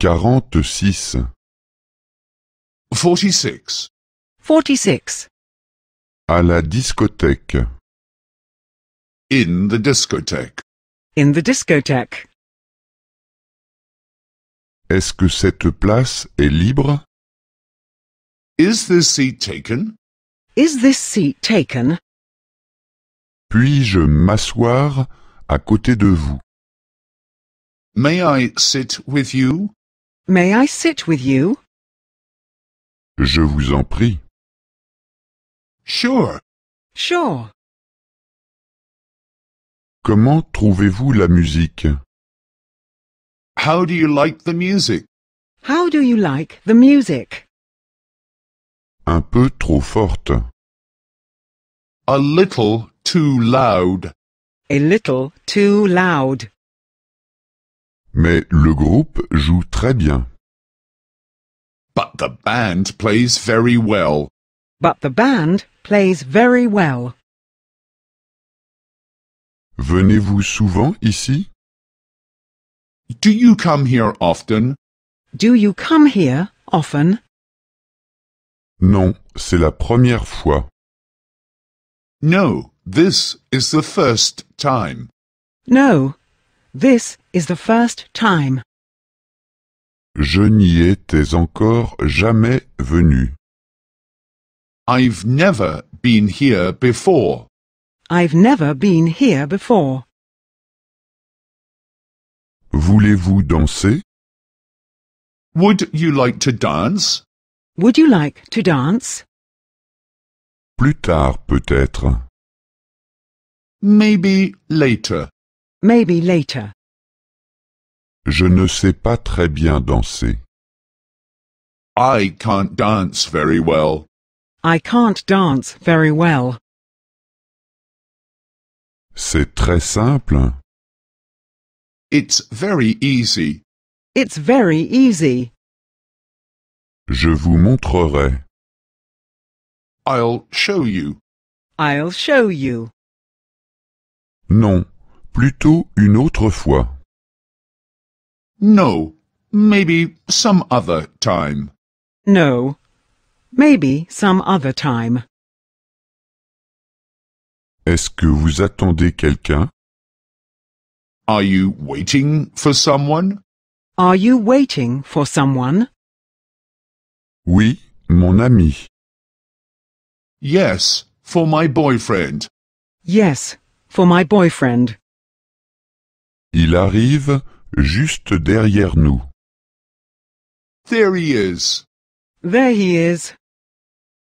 46. 46. À la discothèque. In the discothèque. In the discothèque. Est-ce que cette place est libre? Is this seat taken? Is this seat taken? Puis-je m'asseoir à côté de vous? May I sit with you? May I sit with you? Je vous en prie. Sure. Sure. Comment trouvez-vous la musique? How do you like the music? How do you like the music? Un peu trop forte. A little too loud. A little too loud. Mais le groupe joue très bien. But the band plays very well. But the band plays very well. Venez-vous souvent ici? Do you come here often? Do you come here often? Non, c'est la première fois. No, this is the first time. No, this is the first time. Je n'y étais encore jamais venu. I've never been here before. I've never been here before. Voulez-vous danser? Would you like to dance? Would you like to dance? Plus tard peut-être. Maybe later. Maybe later. Je ne sais pas très bien danser. I can't dance very well. I can't dance very well. C'est très simple. It's very easy. It's very easy. Je vous montrerai. I'll show you. I'll show you. Non, Plutôt une autre fois. No, maybe some other time. No, maybe some other time. Est-ce que vous attendez quelqu'un? Are you waiting for someone? Are you waiting for someone? Oui, mon ami. Yes, for my boyfriend. Yes, for my boyfriend. Il arrive juste derrière nous. There he is. There he is.